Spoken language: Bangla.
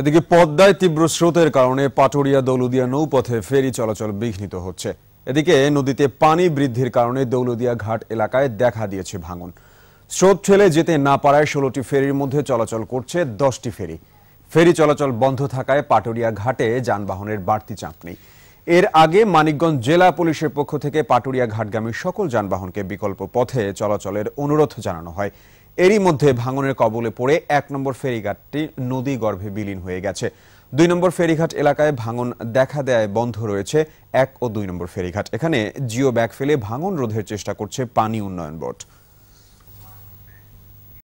এদিকে পদ্মায় তীব্র স্রোতের কারণে পাটুরিয়া দৌলদিয়া নৌপথে ফেরি চলাচল বিঘ্নিত হচ্ছে এদিকে নদীতে পানি বৃদ্ধির কারণে দৌলদিয়া ঘাট এলাকায় দেখা দিয়েছে ভাঙন স্রোত ঠেলে যেতে না পারায় ষোলোটি ফেরির মধ্যে চলাচল করছে দশটি ফেরি ফেরি চলাচল বন্ধ থাকায় পাটুরিয়া ঘাটে যানবাহনের বাড়তি চাপ নেই এর আগে মানিকগঞ্জ জেলা পুলিশের পক্ষ থেকে পাটুরিয়া ঘাটগামী সকল যানবাহনকে বিকল্প পথে চলাচলের অনুরোধ জানানো হয় এরই মধ্যে ভাঙনের কবলে পড়ে এক নম্বর ফেরিঘাটটি নদী গর্ভে বিলীন হয়ে গেছে দুই নম্বর ফেরিঘাট এলাকায় ভাঙন দেখা দেয় বন্ধ রয়েছে এক ও দুই নম্বর ফেরিঘাট এখানে জিও ব্যাগ ফেলে ভাঙন রোধের চেষ্টা করছে পানি উন্নয়ন বোর্ড